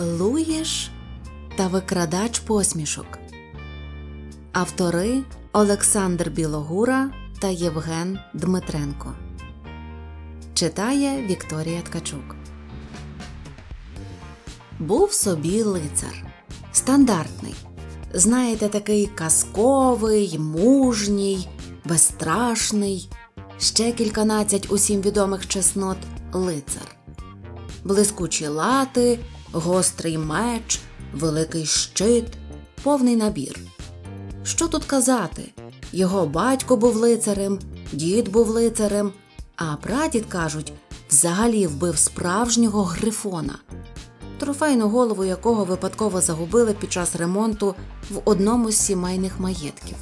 Луєш та Викрадач посмішок. Автори Олександр Білогура та Євген Дмитренко. Читає Вікторія Ткачук. Був собі лицар. Стандартний. Знаєте, такий казковий, мужній, безстрашний. Ще кільканадцять усім відомих чеснот лицар. Блискучі лати, гострий меч, великий щит, повний набір. Що тут казати? Його батько був лицарем, дід був лицарем, а прадід кажуть, взагалі вбив справжнього грифона, трофейну голову якого випадково загубили під час ремонту в одному з сімейних маєтків.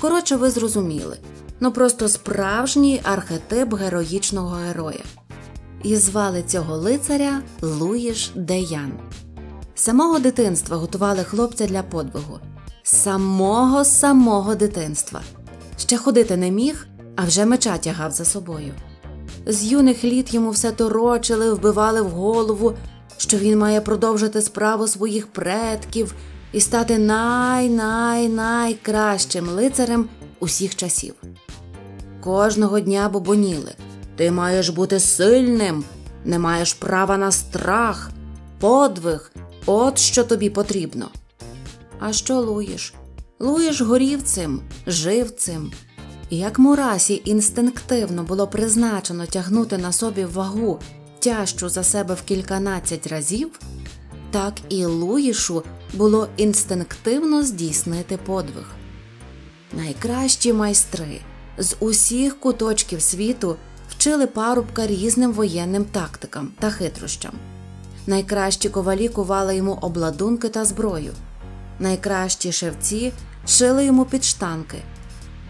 Коротше, ви зрозуміли. Ну просто справжній архетип героїчного героя і звали цього лицаря Луїш Деян. Самого дитинства готували хлопця для подвигу, самого самого дитинства. Ще ходити не міг, а вже меча тягав за собою. З юних літ йому все торочили, вбивали в голову, що він має продовжити справу своїх предків і стати най-най-найкращим лицарем усіх часів. Кожного дня бобоніли – ти маєш бути сильним, не маєш права на страх, подвиг, от що тобі потрібно. А що луєш? Луєш горівцем, живцем. як Мурасі інстинктивно було призначено тягнути на собі вагу, тяжчу за себе в кільканадцять разів, так і Луїшу було інстинктивно здійснити подвиг. Найкращі майстри з усіх куточків світу вчили парубка різним воєнним тактикам та хитрощам. Найкращі ковалі кували йому обладунки та зброю, найкращі шевці шили йому підштанки,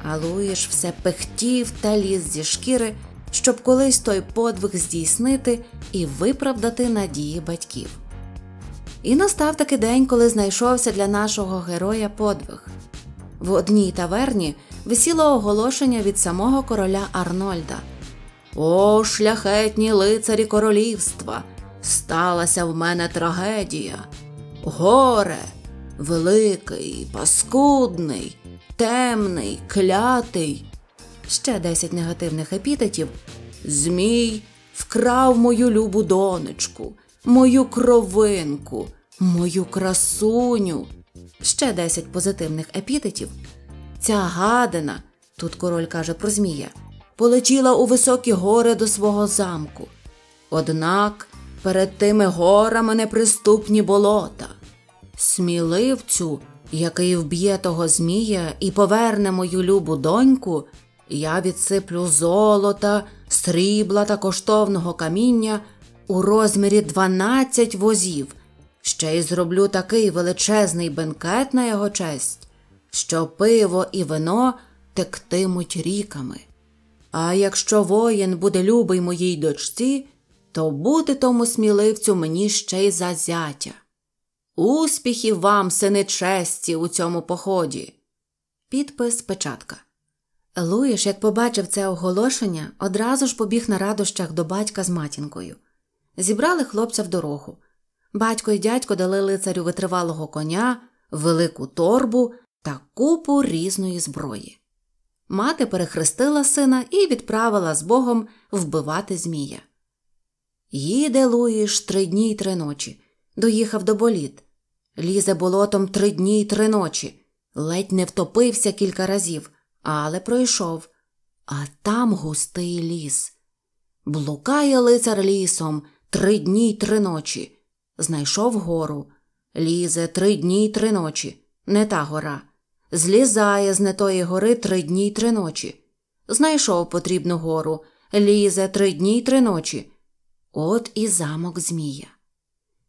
а Луїш все пехтів та ліз зі шкіри, щоб колись той подвиг здійснити і виправдати надії батьків. І настав таки день, коли знайшовся для нашого героя подвиг. В одній таверні висіло оголошення від самого короля Арнольда. О, шляхетні лицарі королівства, сталася в мене трагедія. Горе, великий, паскудний, темний, клятий. Ще десять негативних епітетів. Змій вкрав мою любу донечку, мою кровинку, мою красуню. Ще десять позитивних епітетів. Ця гадина, тут король каже про Змія полетіла у високі гори до свого замку. Однак перед тими горами неприступні болота. Сміливцю, який вб'є того Змія і поверне мою любу доньку, я відсиплю золота, срібла та коштовного каміння у розмірі дванадцять возів. Ще й зроблю такий величезний бенкет на його честь, що пиво і вино тектимуть ріками. А якщо воїн буде любий моїй дочці, то бути тому сміливцю мені ще й за зятя. Успіхів вам, сини честі, у цьому поході. Підпис Печатка. Луїш, як побачив це оголошення, одразу ж побіг на радощах до батька з матінкою. Зібрали хлопця в дорогу. Батько і дядько дали лицарю витривалого коня, велику торбу та купу різної зброї. Мати перехрестила сина і відправила з Богом вбивати Змія. Їде Луїш три дні й три ночі. Доїхав до боліт. Лізе болотом три дні й три ночі. Ледь не втопився кілька разів, але пройшов. А там густий ліс. Блукає лицар лісом три дні й три ночі. Знайшов гору. Лізе три дні й три ночі. Не та гора злізає з не тої гори три дні й три ночі. Знайшов потрібну гору, лізе три дні й три ночі. От і замок Змія.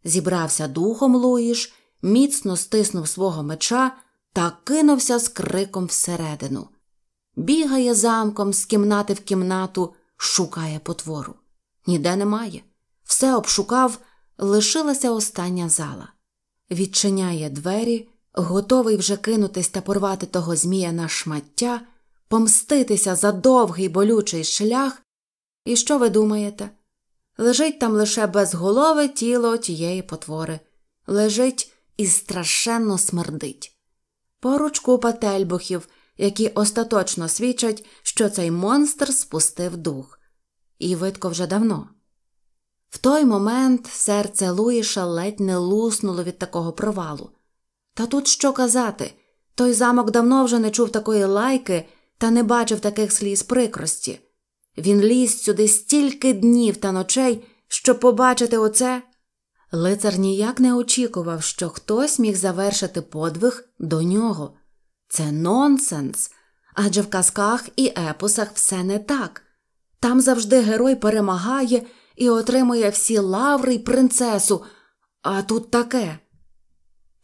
Зібрався духом Луїш, міцно стиснув свого меча та кинувся з криком всередину. Бігає замком з кімнати в кімнату, шукає потвору. Ніде немає. Все обшукав, лишилася остання зала. Відчиняє двері, готовий вже кинутись та порвати того Змія на шмаття, помститися за довгий болючий шлях. І що ви думаєте? Лежить там лише безголове тіло тієї потвори, лежить і страшенно смердить. Поруч купа тельбухів, які остаточно свідчать, що цей монстр спустив дух, і видко вже давно. В той момент серце Луїша ледь не луснуло від такого провалу. Та тут що казати? Той замок давно вже не чув такої лайки та не бачив таких сліз прикрості. Він ліз сюди стільки днів та ночей, щоб побачити оце. Лицар ніяк не очікував, що хтось міг завершити подвиг до нього. Це нонсенс. Адже в казках і епосах все не так. Там завжди герой перемагає і отримує всі лаври й принцесу, а тут таке.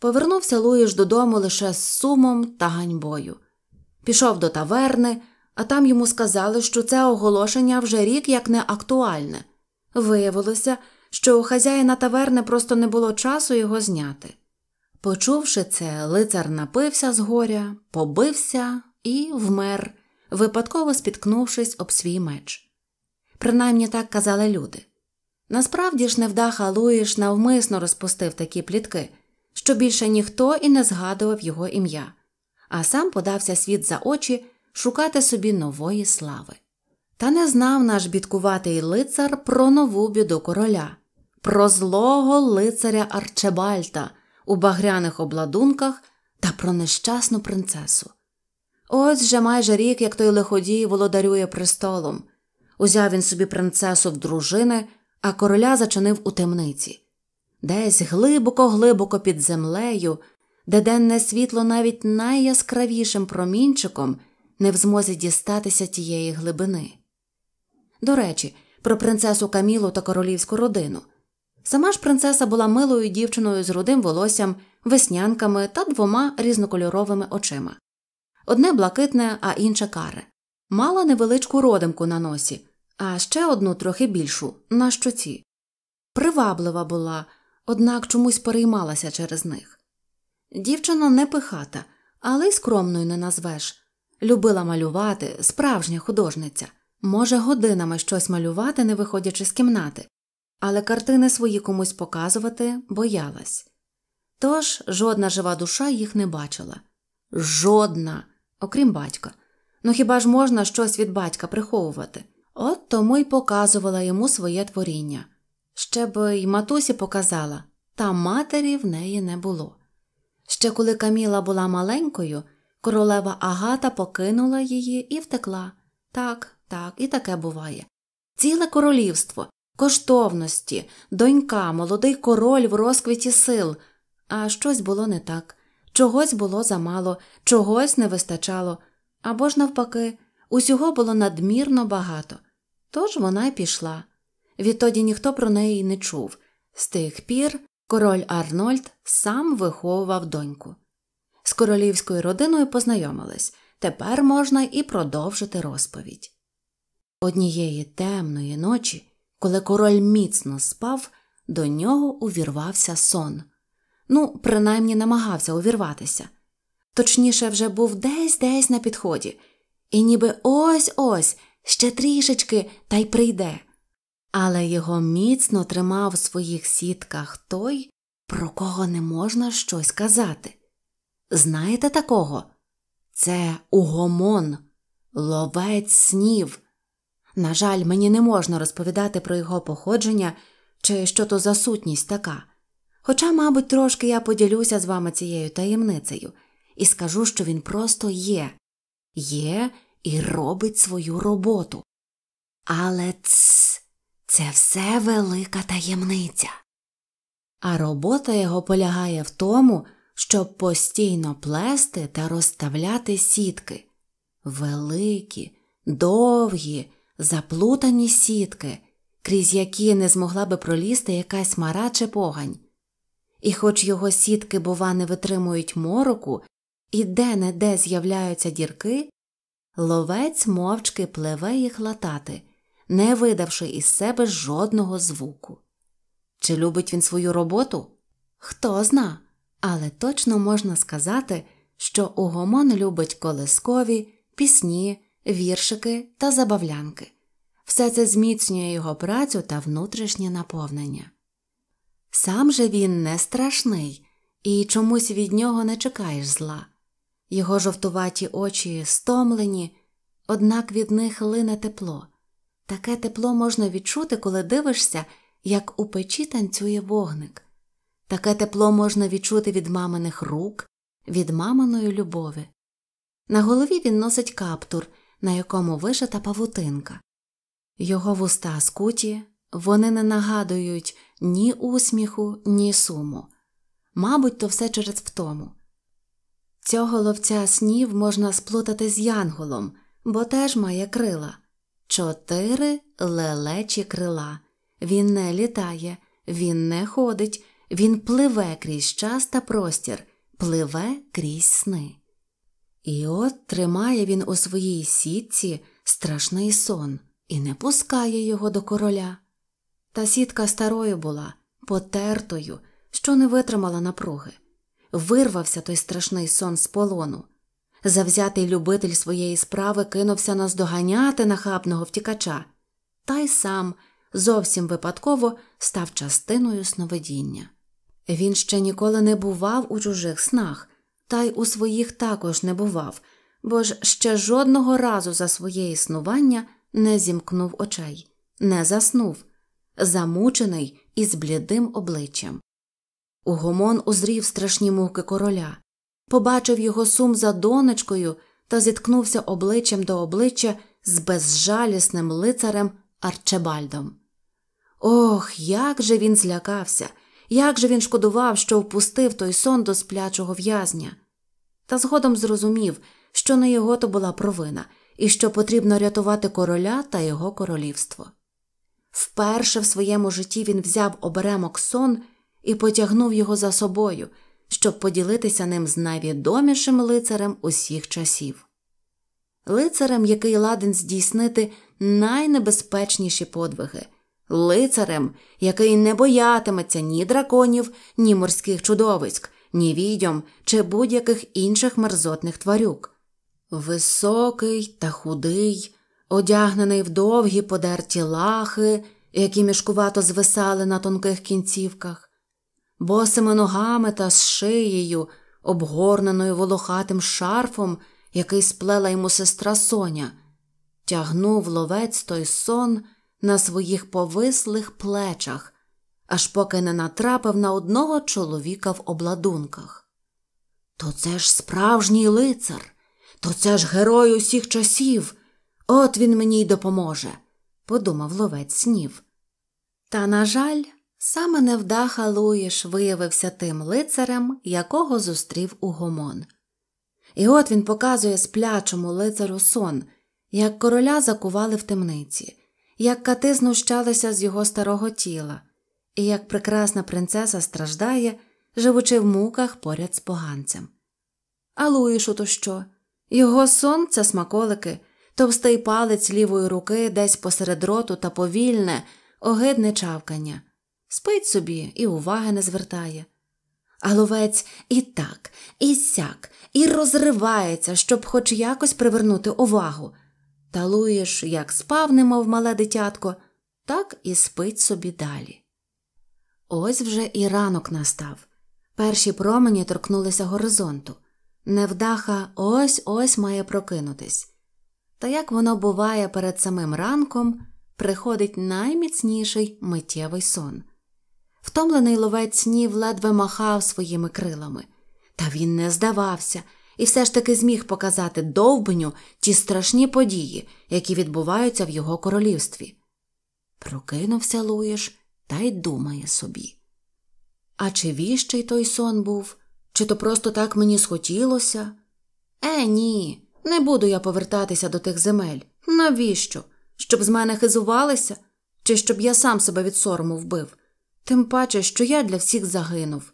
Повернувся Луїш додому лише з сумом та ганьбою. Пішов до таверни, а там йому сказали, що це оголошення вже рік як не актуальне. Виявилося, що у хазяїна таверни просто не було часу його зняти. Почувши це, лицар напився з горя, побився і вмер, випадково спіткнувшись об свій меч. Принаймні так казали люди. Насправді ж невдаха Луїш навмисно розпустив такі плітки що більше ніхто і не згадував його ім'я, а сам подався світ за очі шукати собі нової слави. Та не знав наш бідкуватий лицар про нову біду короля, про злого лицаря Арчебальта у багряних обладунках та про нещасну принцесу. Ось вже майже рік, як той лиходій володарює престолом. Узяв він собі принцесу в дружини, а короля зачинив у темниці десь глибоко-глибоко під землею, де денне світло навіть найяскравішим промінчиком не в змозі дістатися тієї глибини. До речі, про принцесу Камілу та королівську родину. Сама ж принцеса була милою дівчиною з рудим волоссям, веснянками та двома різнокольоровими очима. Одне блакитне, а інше каре. Мала невеличку родимку на носі, а ще одну трохи більшу на щоці. Приваблива була, однак чомусь переймалася через них. Дівчина не пихата, але й скромною не назвеш. Любила малювати, справжня художниця, може годинами щось малювати, не виходячи з кімнати, але картини свої комусь показувати боялась. Тож жодна жива душа їх не бачила. Жодна, окрім батька. Ну хіба ж можна щось від батька приховувати? От тому й показувала йому своє творіння. Ще б й матусі показала, та матері в неї не було. Ще коли Каміла була маленькою, королева Агата покинула її і втекла. Так, так, і таке буває. Ціле королівство, коштовності, донька, молодий король в розквіті сил, а щось було не так, чогось було замало, чогось не вистачало, або ж, навпаки, усього було надмірно багато. Тож вона й пішла. Відтоді ніхто про неї не чув. З тих пір король Арнольд сам виховував доньку. З королівською родиною познайомилась тепер можна і продовжити розповідь. Однієї темної ночі, коли король міцно спав, до нього увірвався сон. Ну, принаймні намагався увірватися. Точніше, вже був десь десь на підході, і ніби ось ось ще трішечки та й прийде але його міцно тримав в своїх сітках той, про кого не можна щось казати. Знаєте такого? Це угомон, ловець снів. На жаль, мені не можна розповідати про його походження чи що то за сутність така. Хоча, мабуть, трошки я поділюся з вами цією таємницею і скажу, що він просто є, є і робить свою роботу. Але цс, це все велика таємниця. А робота його полягає в тому, щоб постійно плести та розставляти сітки, великі, довгі, заплутані сітки, крізь які не змогла би пролізти якась мара чи погань. І хоч його сітки, бува, не витримують мороку, і де не де з'являються дірки, ловець мовчки пливе їх латати не видавши із себе жодного звуку. Чи любить він свою роботу? Хто зна, але точно можна сказати, що Угомон любить колискові, пісні, віршики та забавлянки. Все це зміцнює його працю та внутрішнє наповнення. Сам же він не страшний і чомусь від нього не чекаєш зла. Його жовтуваті очі стомлені, однак від них лине тепло, Таке тепло можна відчути, коли дивишся, як у печі танцює вогник. Таке тепло можна відчути від маминих рук, від маминої любові. На голові він носить каптур, на якому вишита павутинка. Його вуста скуті, вони не нагадують ні усміху, ні суму. Мабуть, то все через втому. Цього ловця снів можна сплутати з янголом, бо теж має крила. Чотири лелечі крила. Він не літає, він не ходить, він пливе крізь час та простір, пливе крізь сни. І от тримає він у своїй сітці страшний сон і не пускає його до короля. Та сітка старою була, потертою, що не витримала напруги. Вирвався той страшний сон з полону. Завзятий любитель своєї справи кинувся наздоганяти нахабного втікача, та й сам зовсім випадково став частиною сновидіння. Він ще ніколи не бував у чужих снах, та й у своїх також не бував, бо ж ще жодного разу за своє існування не зімкнув очей, не заснув, замучений і з блідим обличчям. Угомон узрів страшні муки короля побачив його сум за донечкою та зіткнувся обличчям до обличчя з безжалісним лицарем Арчебальдом. Ох, як же він злякався, як же він шкодував, що впустив той сон до сплячого в'язня. Та згодом зрозумів, що на його то була провина і що потрібно рятувати короля та його королівство. Вперше в своєму житті він взяв оберемок сон і потягнув його за собою, щоб поділитися ним з найвідомішим лицарем усіх часів, лицарем, який ладен здійснити найнебезпечніші подвиги, лицарем, який не боятиметься ні драконів, ні морських чудовиськ, ні відьом чи будь-яких інших мерзотних тварюк. Високий та худий, одягнений в довгі подерті лахи, які мішкувато звисали на тонких кінцівках босими ногами та з шиєю, обгорненою волохатим шарфом, який сплела йому сестра Соня, тягнув ловець той сон на своїх повислих плечах, аж поки не натрапив на одного чоловіка в обладунках. То це ж справжній лицар, то це ж герой усіх часів. От він мені й допоможе, подумав ловець снів. Та, на жаль, Саме невдаха Луїш виявився тим лицарем, якого зустрів Угомон. І от він показує сплячому лицару сон, як короля закували в темниці, як кати знущалися з його старого тіла, і як прекрасна принцеса страждає, живучи в муках поряд з поганцем. А Луїшу то що? Його сон це смаколики, товстий палець лівої руки десь посеред роту та повільне, огидне чавкання спить собі і уваги не звертає. А ловець і так, і сяк, і розривається, щоб хоч якось привернути увагу. Талуєш, як спав, немов мале дитятко, так і спить собі далі. Ось вже і ранок настав. Перші промені торкнулися горизонту. Невдаха ось ось має прокинутись. Та як воно буває перед самим ранком, приходить найміцніший миттєвий сон. Втомлений ловець снів ледве махав своїми крилами. Та він не здавався і все ж таки зміг показати довбню ті страшні події, які відбуваються в його королівстві. Прокинувся Луїш та й думає собі. А чи віщий той сон був, чи то просто так мені схотілося? Е, ні, не буду я повертатися до тих земель. Навіщо? Щоб з мене хизувалися, чи щоб я сам себе від сорому вбив? тим паче, що я для всіх загинув.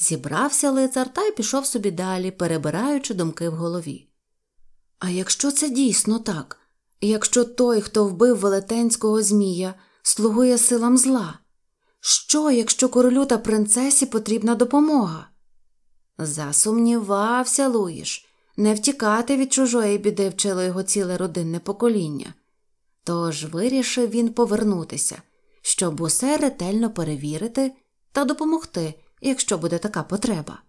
Зібрався лицар та й пішов собі далі, перебираючи думки в голові. А якщо це дійсно так, якщо той, хто вбив велетенського Змія, слугує силам зла, що, якщо королю та принцесі потрібна допомога? Засумнівався Луїш, не втікати від чужої біди вчило його ціле родинне покоління. Тож вирішив він повернутися щоб усе ретельно перевірити та допомогти, якщо буде така потреба.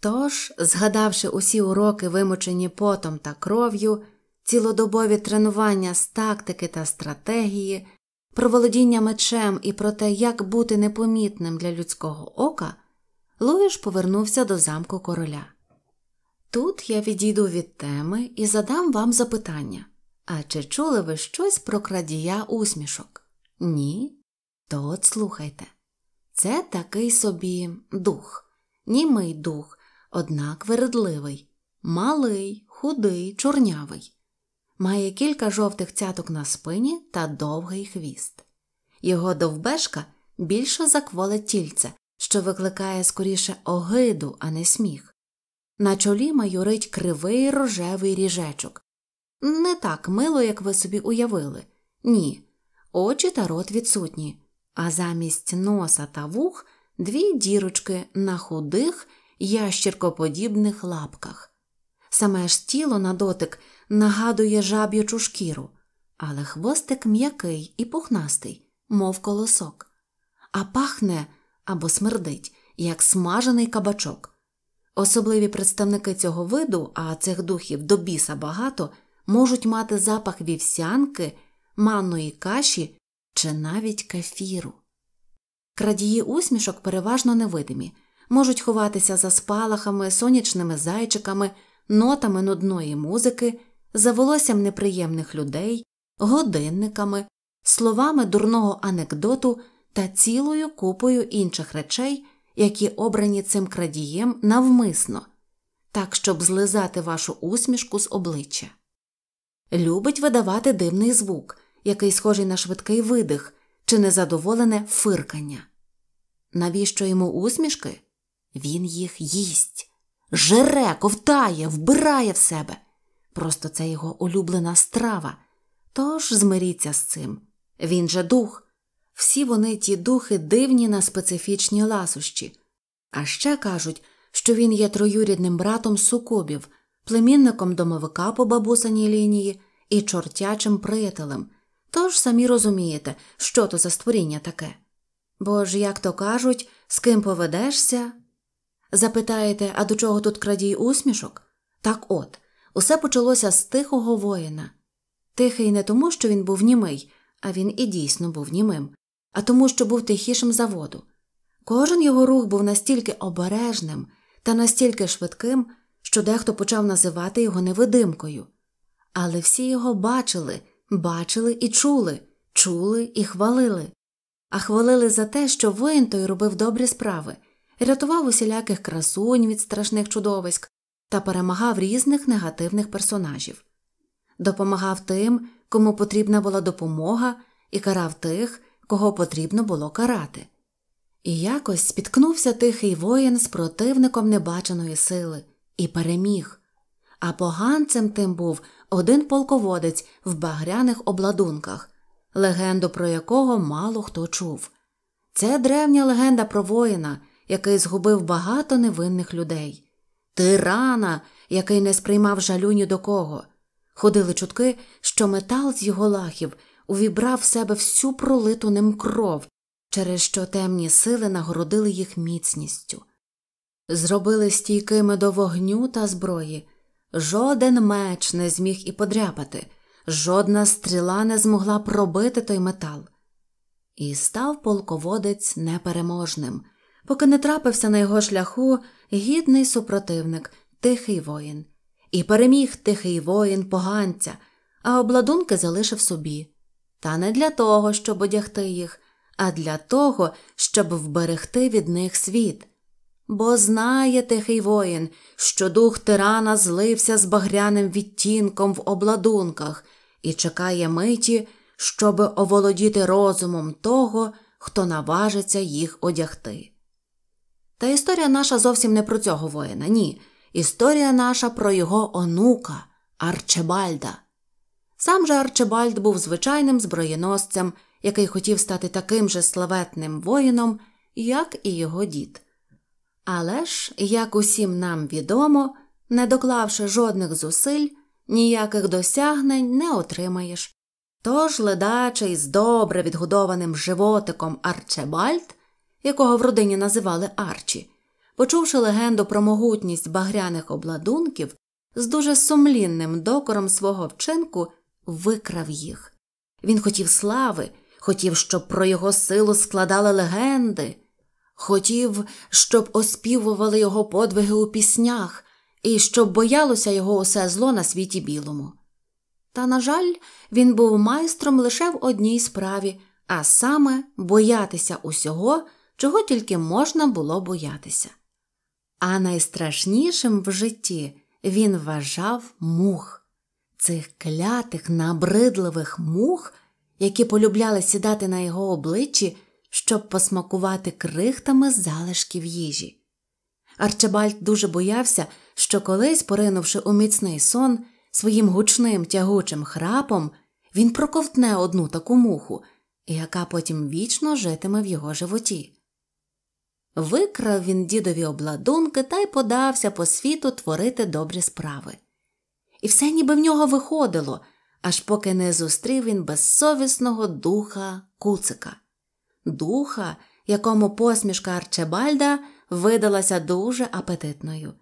Тож, згадавши усі уроки, вимучені потом та кров'ю, цілодобові тренування з тактики та стратегії, про володіння мечем і про те, як бути непомітним для людського ока, Луїш повернувся до замку короля. Тут я відійду від теми і задам вам запитання а чи чули ви щось про крадія усмішок? Ні? То от слухайте. Це такий собі дух, німий дух, однак вередливий, малий, худий, чорнявий. Має кілька жовтих цяток на спині та довгий хвіст. Його довбешка більше закволе тільце, що викликає скоріше огиду, а не сміх. На чолі майорить кривий рожевий ріжечок. Не так мило, як ви собі уявили. Ні очі та рот відсутні, а замість носа та вух дві дірочки на худих ящіркоподібних лапках. Саме ж тіло на дотик нагадує жаб'ячу шкіру, але хвостик м'який і пухнастий, мов колосок, а пахне або смердить, як смажений кабачок. Особливі представники цього виду, а цих духів до біса багато, можуть мати запах вівсянки манної каші чи навіть кефіру. Крадії усмішок переважно невидимі, можуть ховатися за спалахами, сонячними зайчиками, нотами нудної музики, за волоссям неприємних людей, годинниками, словами дурного анекдоту та цілою купою інших речей, які обрані цим крадієм навмисно, так щоб злизати вашу усмішку з обличчя. Любить видавати дивний звук, який схожий на швидкий видих чи незадоволене фиркання. Навіщо йому усмішки? Він їх їсть, жере, ковтає, вбирає в себе. Просто це його улюблена страва. Тож змиріться з цим. Він же дух. Всі вони ті духи дивні на специфічні ласощі. А ще кажуть, що він є троюрідним братом сукобів, племінником домовика по бабусаній лінії і чортячим приятелем, Тож самі розумієте, що то за створіння таке. Бо ж, як то кажуть, з ким поведешся? Запитаєте, а до чого тут крадій усмішок? Так от, усе почалося з тихого воїна. Тихий не тому, що він був німий, а він і дійсно був німим, а тому, що був тихішим за воду. Кожен його рух був настільки обережним та настільки швидким, що дехто почав називати його невидимкою. Але всі його бачили бачили і чули, чули і хвалили, а хвалили за те, що воїн той робив добрі справи, рятував усіляких красунь від страшних чудовиськ та перемагав різних негативних персонажів, допомагав тим, кому потрібна була допомога, і карав тих, кого потрібно було карати. І якось спіткнувся тихий воїн з противником небаченої сили і переміг а поганцем тим був один полководець в багряних обладунках, легенду про якого мало хто чув. Це древня легенда про воїна, який згубив багато невинних людей, тирана, який не сприймав жалю ні до кого. Ходили чутки, що метал з його лахів увібрав в себе всю пролиту ним кров, через що темні сили нагородили їх міцністю. Зробили стійкими до вогню та зброї, Жоден меч не зміг і подряпати, жодна стріла не змогла пробити той метал. І став полководець непереможним, поки не трапився на його шляху гідний супротивник, тихий воїн, і переміг тихий воїн поганця, а обладунки залишив собі. Та не для того, щоб одягти їх, а для того, щоб вберегти від них світ. Бо знає тихий воїн, що дух тирана злився з багряним відтінком в обладунках і чекає миті, щоби оволодіти розумом того, хто наважиться їх одягти. Та історія наша зовсім не про цього воїна, ні. Історія наша про його онука Арчебальда. Сам же Арчебальд був звичайним зброєносцем, який хотів стати таким же славетним воїном, як і його дід. Але ж, як усім нам відомо, не доклавши жодних зусиль, ніяких досягнень не отримаєш. Тож ледачий з добре відгодованим животиком Арчебальд, якого в родині називали Арчі, почувши легенду про могутність багряних обладунків, з дуже сумлінним докором свого вчинку викрав їх. Він хотів слави, хотів, щоб про його силу складали легенди. Хотів, щоб оспівували його подвиги у піснях і щоб боялося його усе зло на світі білому. Та, на жаль, він був майстром лише в одній справі, а саме боятися усього, чого тільки можна було боятися. А найстрашнішим в житті він вважав мух, цих клятих, набридливих мух, які полюбляли сідати на його обличчі щоб посмакувати крихтами залишків їжі. Арчебальд дуже боявся, що колись, поринувши у міцний сон, своїм гучним тягучим храпом, він проковтне одну таку муху, яка потім вічно житиме в його животі. Викрав він дідові обладунки та й подався по світу творити добрі справи. І все ніби в нього виходило, аж поки не зустрів він безсовісного духа куцика духа, якому посмішка Арчебальда видалася дуже апетитною.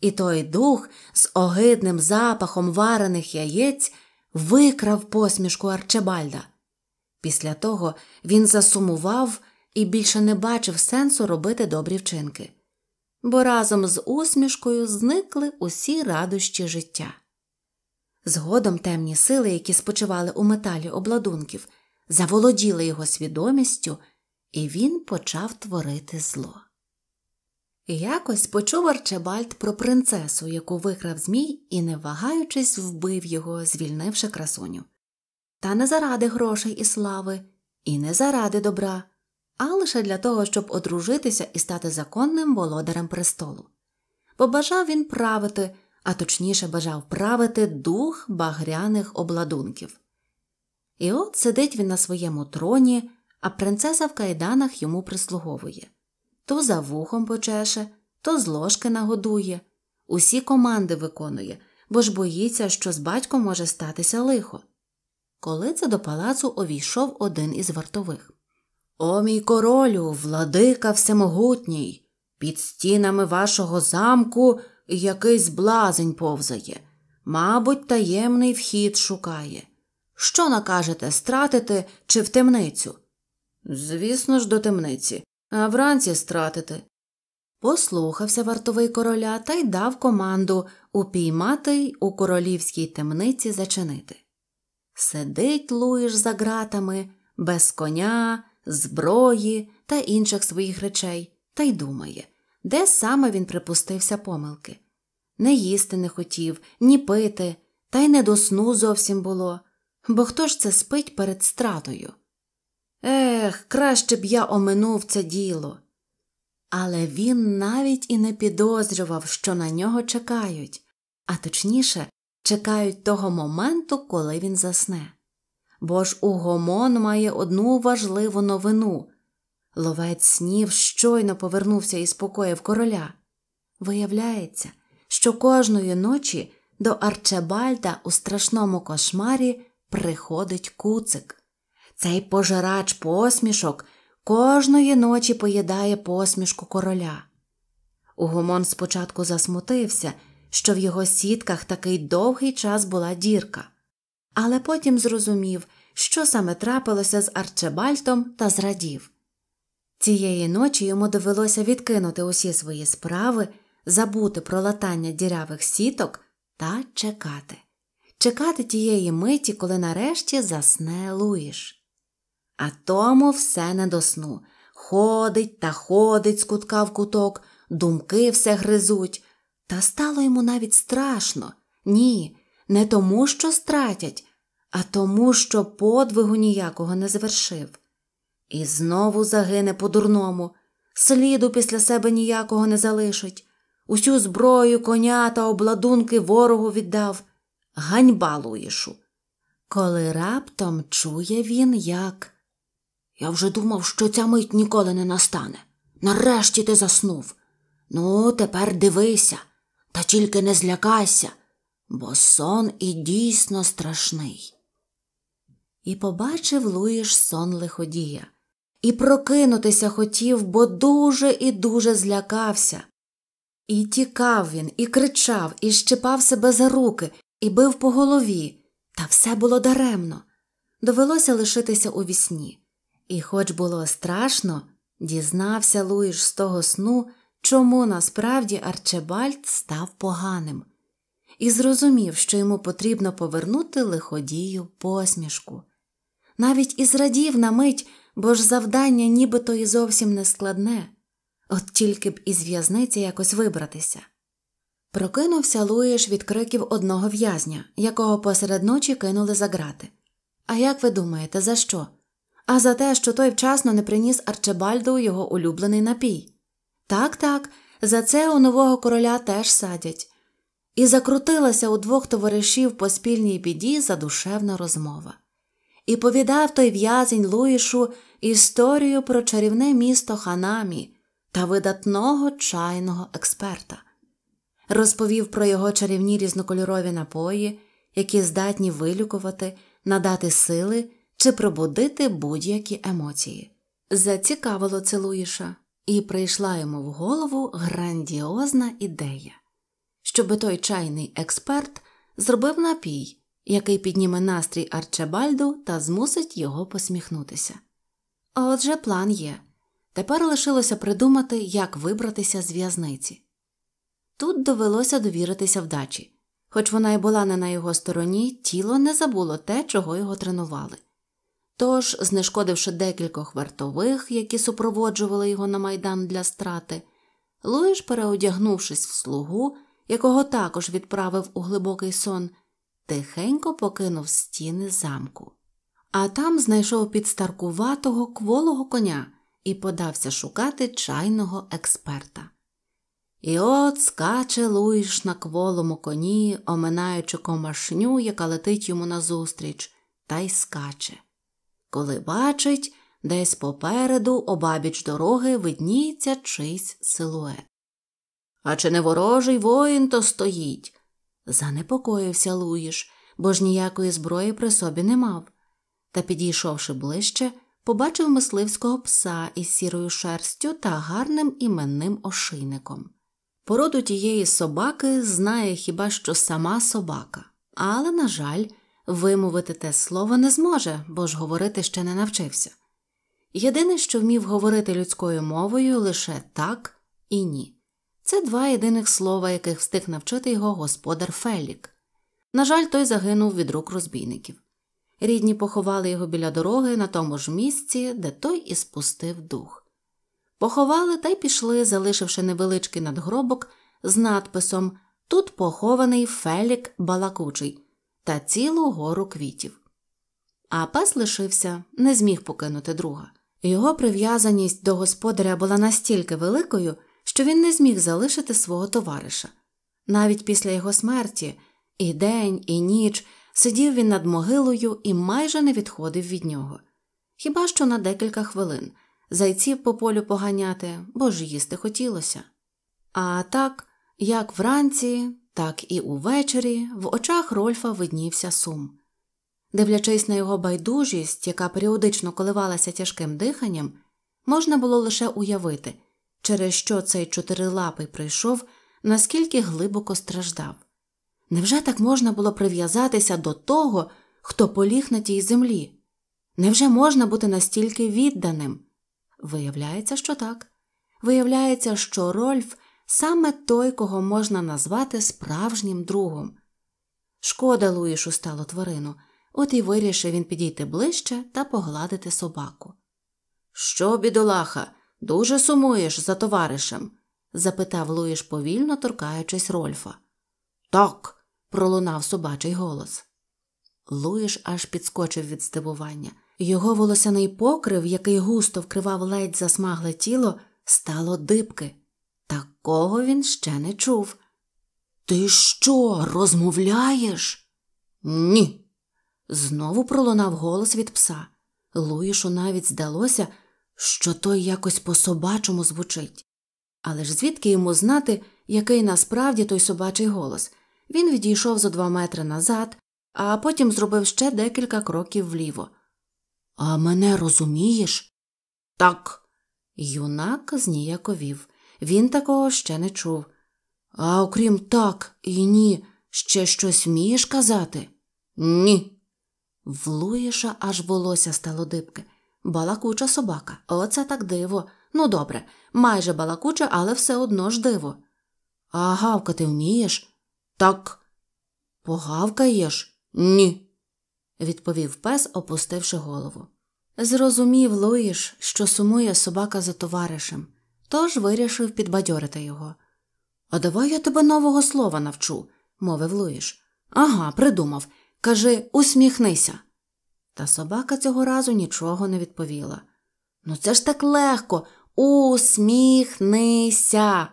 І той дух з огидним запахом варених яєць викрав посмішку Арчебальда. Після того він засумував і більше не бачив сенсу робити добрі вчинки, бо разом з усмішкою зникли усі радощі життя. Згодом темні сили, які спочивали у металі обладунків, заволоділи його свідомістю і він почав творити зло. Якось почув Арчебальд про принцесу, яку викрав Змій і, не вагаючись, вбив його, звільнивши красуню. Та не заради грошей і слави, і не заради добра, а лише для того, щоб одружитися і стати законним володарем престолу. Побажав він правити, а точніше бажав правити дух багряних обладунків. І от сидить він на своєму троні а принцеса в кайданах йому прислуговує то за вухом почеше, то з ложки нагодує, усі команди виконує, бо ж боїться, що з батьком може статися лихо. Коли це до палацу увійшов один із вартових. О мій королю, владика всемогутній! Під стінами вашого замку якийсь блазень повзає, мабуть, таємний вхід шукає. Що накажете стратити чи в темницю? Звісно ж, до темниці, а вранці стратити. Послухався вартовий короля та й дав команду упіймати й у королівській темниці зачинити. Сидить Луїш за ґратами, без коня, зброї та інших своїх речей, та й думає, де саме він припустився помилки. Не їсти не хотів, ні пити, та й не до сну зовсім було, бо хто ж це спить перед стратою? Ех, краще б я оминув це діло. Але він навіть і не підозрював, що на нього чекають, а точніше, чекають того моменту, коли він засне. Бо ж Угомон має одну важливу новину ловець снів щойно повернувся із покоїв короля. Виявляється, що кожної ночі до Арчебальда у страшному кошмарі приходить куцик. Цей пожирач посмішок кожної ночі поїдає посмішку короля. Угомон спочатку засмутився, що в його сітках такий довгий час була дірка, але потім зрозумів, що саме трапилося з Арчебальтом та зрадів. Цієї ночі йому довелося відкинути усі свої справи, забути про латання дірявих сіток та чекати, чекати тієї миті, коли нарешті засне Луїш. А тому все не до сну. Ходить та ходить з кутка в куток, думки все гризуть. Та стало йому навіть страшно. Ні, не тому, що стратять, а тому, що подвигу ніякого не звершив. І знову загине по-дурному, сліду після себе ніякого не залишить. Усю зброю, коня та обладунки ворогу віддав. Ганьба Луїшу. Коли раптом чує він, як я вже думав, що ця мить ніколи не настане. Нарешті ти заснув. Ну, тепер дивися, та тільки не злякайся, бо сон і дійсно страшний. І побачив Луїш сон лиходія, і прокинутися хотів, бо дуже і дуже злякався. І тікав він, і кричав, і щипав себе за руки, і бив по голові, та все було даремно. Довелося лишитися у вісні. І, хоч було страшно, дізнався Луїш з того сну, чому насправді Арчебальд став поганим, і зрозумів, що йому потрібно повернути лиходію посмішку. Навіть і зрадів на мить, бо ж завдання нібито і зовсім не складне, от тільки б із в'язниці якось вибратися. Прокинувся Луїш від криків одного в'язня, якого посеред ночі кинули за грати. А як ви думаєте, за що? а за те, що той вчасно не приніс Арчебальду його улюблений напій. Так, так, за це у нового короля теж садять. І закрутилася у двох товаришів по спільній біді задушевна розмова. І повідав той в'язень Луїшу історію про чарівне місто Ханамі та видатного чайного експерта, розповів про його чарівні різнокольорові напої, які здатні вилікувати, надати сили чи пробудити будь-які емоції. Зацікавило це і прийшла йому в голову грандіозна ідея, щоби той чайний експерт зробив напій, який підніме настрій Арчебальду та змусить його посміхнутися. Отже, план є. Тепер лишилося придумати, як вибратися з в'язниці. Тут довелося довіритися вдачі, хоч вона й була не на його стороні, тіло не забуло те, чого його тренували. Тож, знешкодивши декількох вартових, які супроводжували його на майдан для страти, Луїш, переодягнувшись в слугу, якого також відправив у глибокий сон, тихенько покинув стіни замку. А там знайшов підстаркуватого кволого коня і подався шукати чайного експерта. І от скаче Луїш на кволому коні, оминаючи комашню, яка летить йому назустріч, та й скаче коли бачить, десь попереду обабіч дороги видніється чийсь силует. А чи не ворожий воїн то стоїть? занепокоївся Луїш, бо ж ніякої зброї при собі не мав. Та, підійшовши ближче, побачив мисливського пса із сірою шерстю та гарним іменним ошийником. Породу тієї собаки знає хіба що сама собака, але, на жаль, Вимовити те слово не зможе, бо ж говорити ще не навчився. Єдине, що вмів говорити людською мовою, лише так і ні. Це два єдиних слова, яких встиг навчити його господар Фелік. На жаль, той загинув від рук розбійників. Рідні поховали його біля дороги на тому ж місці, де той і спустив дух. Поховали та й пішли, залишивши невеличкий надгробок з надписом Тут похований Фелік Балакучий та цілу гору квітів. А пес лишився, не зміг покинути друга. Його прив'язаність до господаря була настільки великою, що він не зміг залишити свого товариша. Навіть після його смерті і день, і ніч сидів він над могилою і майже не відходив від нього. Хіба що на декілька хвилин зайців по полю поганяти, бо ж їсти хотілося. А так, як вранці, так і увечері в очах Рольфа виднівся сум. Дивлячись на його байдужість, яка періодично коливалася тяжким диханням, можна було лише уявити, через що цей чотирилапий прийшов, наскільки глибоко страждав. Невже так можна було прив'язатися до того, хто поліг на тій землі? Невже можна бути настільки відданим? Виявляється, що так. Виявляється, що Рольф саме той, кого можна назвати справжнім другом. Шкода Луїшу стало тварину, от і вирішив він підійти ближче та погладити собаку. Що, бідолаха, дуже сумуєш за товаришем? запитав Луїш повільно торкаючись Рольфа. Так. пролунав собачий голос. Луїш аж підскочив від здивування. Його волосяний покрив, який густо вкривав ледь засмагле тіло, стало дибки. Такого він ще не чув. Ти що, розмовляєш? Ні. Знову пролунав голос від пса. Луїшу навіть здалося, що той якось по собачому звучить. Але ж звідки йому знати, який насправді той собачий голос? Він відійшов за два метри назад, а потім зробив ще декілька кроків вліво. А мене розумієш? Так. Юнак зніяковів. Він такого ще не чув. А окрім так і ні, ще щось вмієш казати? Ні. В Луїша аж волосся стало дибке. Балакуча собака, оце так диво. Ну добре, майже балакуча, але все одно ж диво. А гавкати вмієш? Так. Погавкаєш? Ні, відповів пес, опустивши голову. Зрозумів Луїш, що сумує собака за товаришем тож вирішив підбадьорити його. А давай я тебе нового слова навчу, мовив Луїш. Ага, придумав. Кажи усміхнися. Та собака цього разу нічого не відповіла. Ну, це ж так легко. Усміхнися.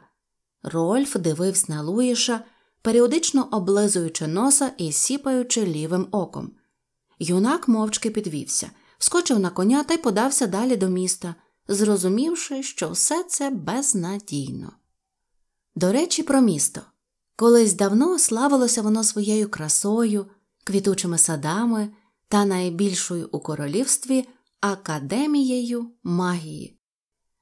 Рольф дивився на Луїша, періодично облизуючи носа і сіпаючи лівим оком. Юнак мовчки підвівся, вскочив на коня та й подався далі до міста зрозумівши, що все це безнадійно. До речі, про місто колись давно славилося воно своєю красою, квітучими садами та найбільшою у королівстві академією магії.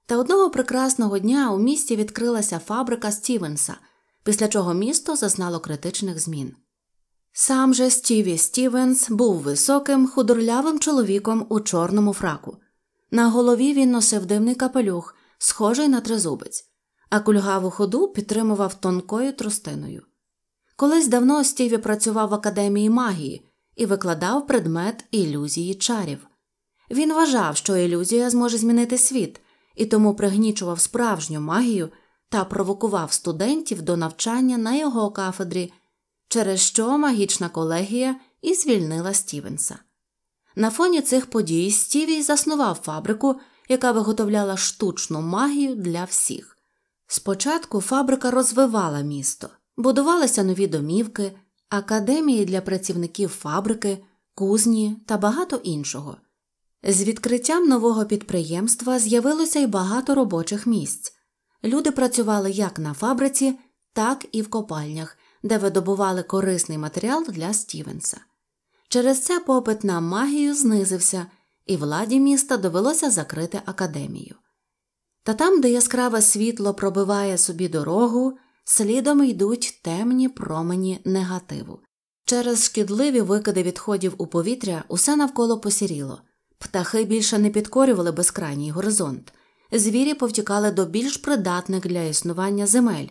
Та одного прекрасного дня у місті відкрилася фабрика Стівенса, після чого місто зазнало критичних змін. Сам же Стіві Стівенс був високим, худорлявим чоловіком у чорному фраку. На голові він носив дивний капелюх, схожий на тризубець, а кульгаву ходу підтримував тонкою тростиною. Колись давно Стіві працював в академії магії і викладав предмет ілюзії чарів. Він вважав, що ілюзія зможе змінити світ, і тому пригнічував справжню магію та провокував студентів до навчання на його кафедрі, через що магічна колегія і звільнила Стівенса. На фоні цих подій Стівій заснував фабрику, яка виготовляла штучну магію для всіх. Спочатку фабрика розвивала місто, будувалися нові домівки, академії для працівників фабрики, кузні та багато іншого. З відкриттям нового підприємства з'явилося й багато робочих місць. Люди працювали як на фабриці, так і в копальнях, де видобували корисний матеріал для Стівенса. Через це попит на магію знизився, і владі міста довелося закрити академію. Та там, де яскраве світло пробиває собі дорогу, слідом йдуть темні промені негативу. Через шкідливі викиди відходів у повітря усе навколо посіріло, птахи більше не підкорювали безкрайній горизонт, звірі повтікали до більш придатних для існування земель,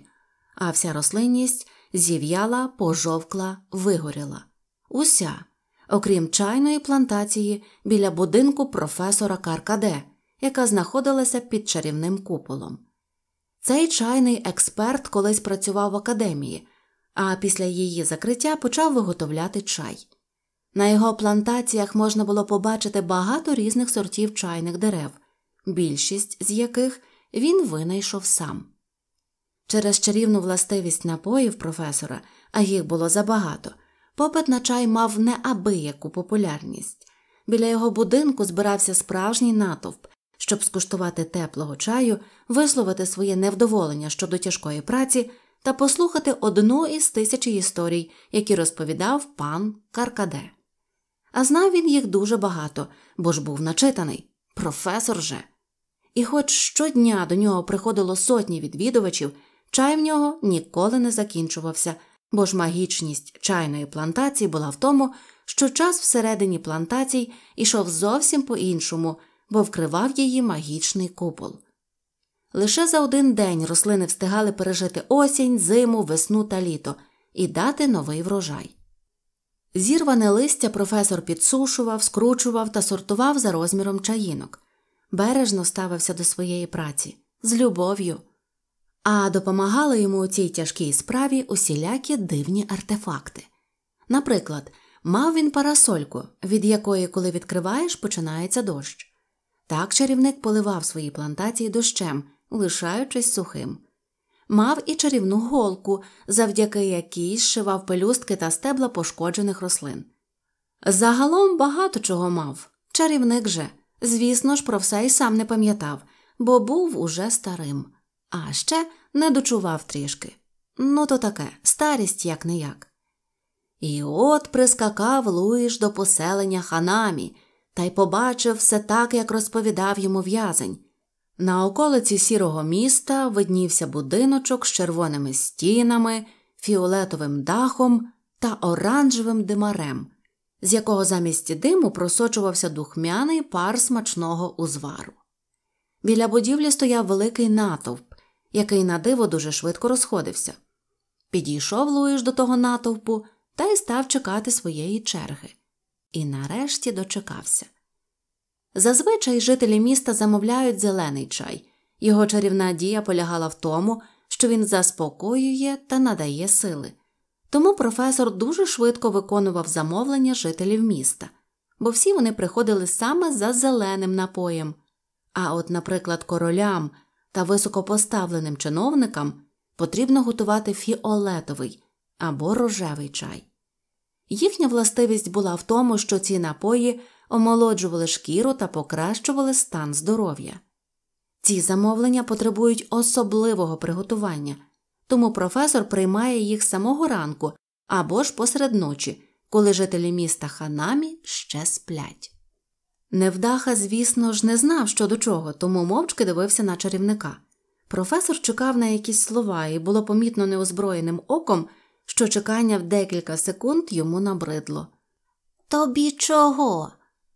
а вся рослинність зів'яла, пожовкла, вигоріла. Уся окрім чайної плантації біля будинку професора Каркаде, яка знаходилася під чарівним куполом. Цей чайний експерт колись працював в академії, а після її закриття почав виготовляти чай. На його плантаціях можна було побачити багато різних сортів чайних дерев, більшість з яких він винайшов сам. Через чарівну властивість напоїв професора, а їх було забагато. Попит на чай мав неабияку популярність. Біля його будинку збирався справжній натовп, щоб скуштувати теплого чаю, висловити своє невдоволення щодо тяжкої праці та послухати одну із тисячі історій, які розповідав пан Каркаде. А знав він їх дуже багато, бо ж був начитаний, професор же. І хоч щодня до нього приходило сотні відвідувачів, чай в нього ніколи не закінчувався, бо ж магічність чайної плантації була в тому, що час всередині плантацій ішов зовсім по іншому, бо вкривав її магічний купол. Лише за один день рослини встигали пережити осінь, зиму, весну та літо і дати новий врожай. Зірване листя професор підсушував, скручував та сортував за розміром чаїнок, бережно ставився до своєї праці, з любов'ю а допомагали йому у цій тяжкій справі усілякі дивні артефакти. Наприклад, мав він парасольку, від якої, коли відкриваєш, починається дощ. Так чарівник поливав свої плантації дощем, лишаючись сухим. Мав і чарівну голку, завдяки якій зшивав пелюстки та стебла пошкоджених рослин. Загалом багато чого мав. Чарівник же, звісно ж, про все й сам не пам'ятав, бо був уже старим а ще не дочував трішки. Ну, то таке, старість як не як. І от прискакав Луїш до поселення Ханамі та й побачив все так, як розповідав йому в'язень. На околиці сірого міста виднівся будиночок з червоними стінами, фіолетовим дахом та оранжевим димарем, з якого замість диму просочувався духмяний пар смачного узвару. Біля будівлі стояв великий натовп, який на диво дуже швидко розходився. Підійшов Луїш до того натовпу та й став чекати своєї черги. І нарешті дочекався. Зазвичай жителі міста замовляють зелений чай. Його чарівна дія полягала в тому, що він заспокоює та надає сили. Тому професор дуже швидко виконував замовлення жителів міста, бо всі вони приходили саме за зеленим напоєм. А от, наприклад, королям та високопоставленим чиновникам потрібно готувати фіолетовий або рожевий чай. Їхня властивість була в тому, що ці напої омолоджували шкіру та покращували стан здоров'я. Ці замовлення потребують особливого приготування, тому професор приймає їх самого ранку або ж посеред ночі, коли жителі міста Ханамі ще сплять. Невдаха, звісно ж, не знав, що до чого, тому мовчки дивився на чарівника. Професор чекав на якісь слова, і було помітно неозброєним оком, що чекання в декілька секунд йому набридло. Тобі чого?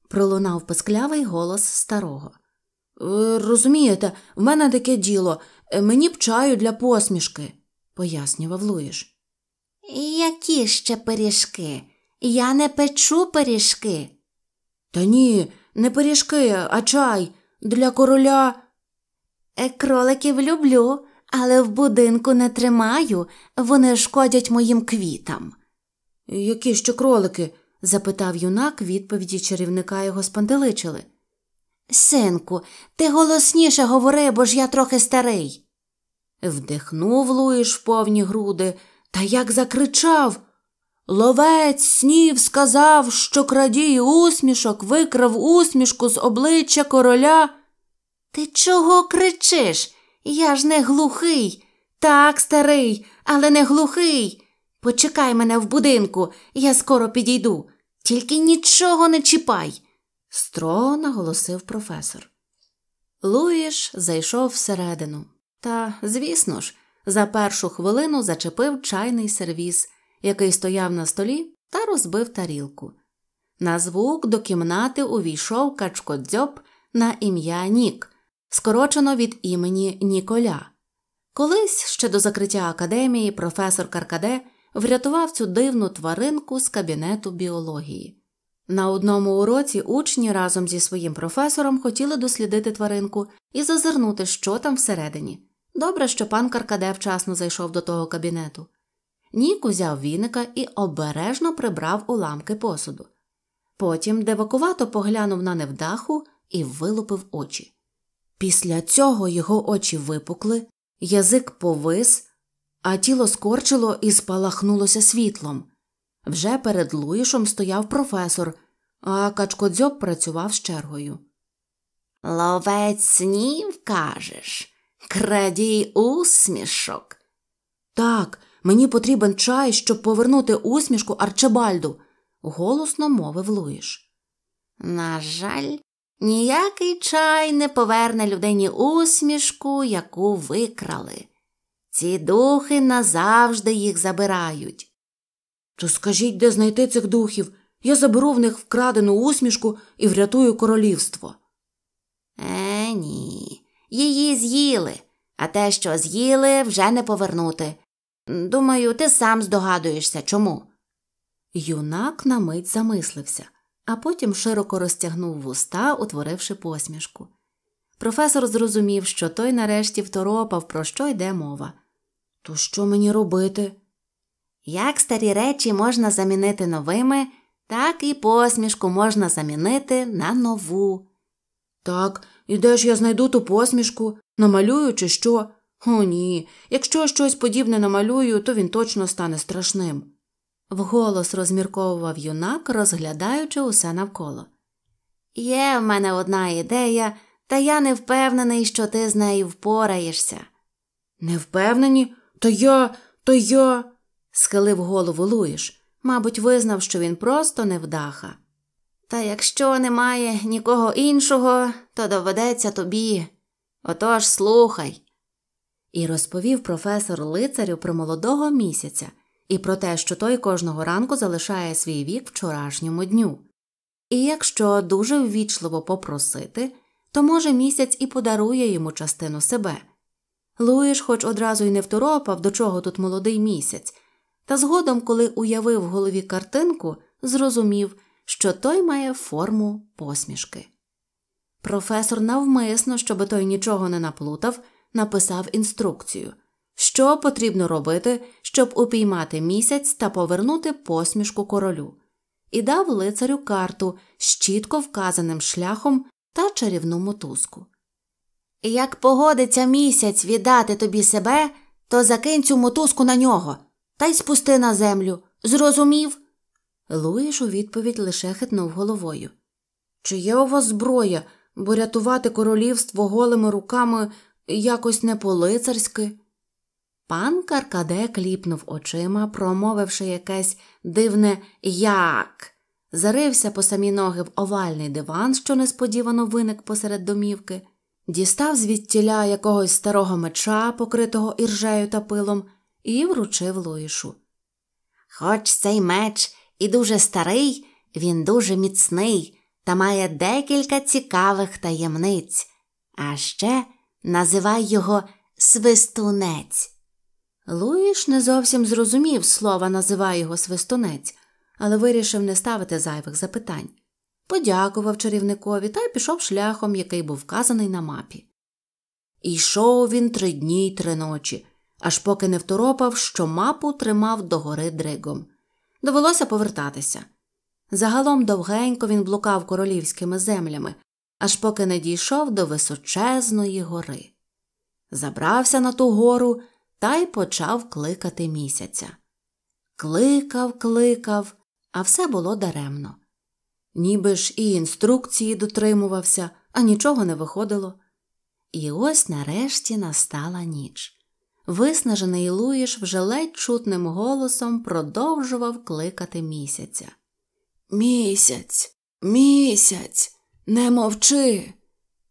пролунав писклявий голос старого. «Е, розумієте, в мене таке діло, е, мені б чаю для посмішки, пояснював Луїш. Які ще пиріжки? Я не печу пиріжки. Та ні, не пиріжки, а чай для короля. Е, кроликів люблю, але в будинку не тримаю, вони шкодять моїм квітам. Які ще кролики? запитав юнак відповіді чарівника його спантеличили. Синку, ти голосніше говори, бо ж я трохи старий. Вдихнув Луїш в повні груди та як закричав Ловець снів сказав, що крадій усмішок, викрав усмішку з обличчя короля. Ти чого кричиш? Я ж не глухий. Так, старий, але не глухий. Почекай мене в будинку, я скоро підійду. Тільки нічого не чіпай, строго наголосив професор. Луїш зайшов всередину. Та, звісно ж, за першу хвилину зачепив чайний сервіз який стояв на столі та розбив тарілку. На звук до кімнати увійшов качкодзьоб на ім'я Нік, скорочено від імені Ніколя. Колись ще до закриття академії професор Каркаде врятував цю дивну тваринку з кабінету біології. На одному уроці учні разом зі своїм професором хотіли дослідити тваринку і зазирнути, що там всередині. Добре, що пан Каркаде вчасно зайшов до того кабінету. Нік узяв віника і обережно прибрав уламки посуду. Потім девакувато поглянув на невдаху і вилупив очі. Після цього його очі випукли, язик повис, а тіло скорчило і спалахнулося світлом. Вже перед Луїшом стояв професор, а качкодзьоб працював з чергою. Ловець снів, кажеш, крадій усмішок. Так, Мені потрібен чай, щоб повернути усмішку Арчебальду, голосно мовив Луїш. На жаль, ніякий чай не поверне людині усмішку, яку викрали. Ці духи назавжди їх забирають. То скажіть, де знайти цих духів? Я заберу в них вкрадену усмішку і врятую королівство. Е, ні, її з'їли, а те, що з'їли, вже не повернути. Думаю, ти сам здогадуєшся чому. Юнак на мить замислився, а потім широко розтягнув вуста, утворивши посмішку. Професор зрозумів, що той нарешті второпав, про що йде мова. То що мені робити? Як старі речі можна замінити новими, так і посмішку можна замінити на нову. Так, і де ж я знайду ту посмішку, намалюючи, що? О, ні, якщо щось подібне намалюю, то він точно стане страшним. Вголос розмірковував юнак, розглядаючи усе навколо. Є в мене одна ідея, та я не впевнений, що ти з нею впораєшся. Не впевнені? То я, то я. схилив голову Луїш, мабуть, визнав, що він просто невдаха. Та якщо немає нікого іншого, то доведеться тобі. Отож слухай. І розповів професор лицарю про молодого місяця і про те, що той кожного ранку залишає свій вік вчорашньому дню. І якщо дуже ввічливо попросити, то може місяць і подарує йому частину себе. Луїш, хоч одразу й не второпав, до чого тут молодий місяць, та згодом, коли уявив в голові картинку, зрозумів, що той має форму посмішки. Професор навмисно, щоби той нічого не наплутав написав інструкцію, що потрібно робити, щоб упіймати місяць та повернути посмішку королю, і дав лицарю карту з чітко вказаним шляхом та чарівну мотузку. Як погодиться місяць віддати тобі себе, то закинь цю мотузку на нього та й спусти на землю. Зрозумів? Луїш у відповідь лише хитнув головою. Чи є у вас зброя, бо рятувати королівство голими руками якось не по-лицарськи. Пан Каркаде кліпнув очима, промовивши якесь дивне як. Зарився по самі ноги в овальний диван, що несподівано виник посеред домівки, дістав звідтіля якогось старого меча, покритого іржею та пилом, і вручив Луїшу. Хоч цей меч і дуже старий, він дуже міцний та має декілька цікавих таємниць. А ще Називай його свистунець. Луїш не зовсім зрозумів слова називай його свистунець, але вирішив не ставити зайвих запитань. Подякував чарівникові та й пішов шляхом, який був вказаний на мапі. І йшов він три дні й три ночі, аж поки не второпав, що мапу тримав догори дригом. Довелося повертатися. Загалом довгенько він блукав королівськими землями, аж поки не дійшов до височезної гори. Забрався на ту гору та й почав кликати місяця. Кликав, кликав, а все було даремно. Ніби ж і інструкції дотримувався, а нічого не виходило. І ось нарешті настала ніч. Виснажений Луїш вже ледь чутним голосом продовжував кликати місяця. Місяць, місяць, не мовчи,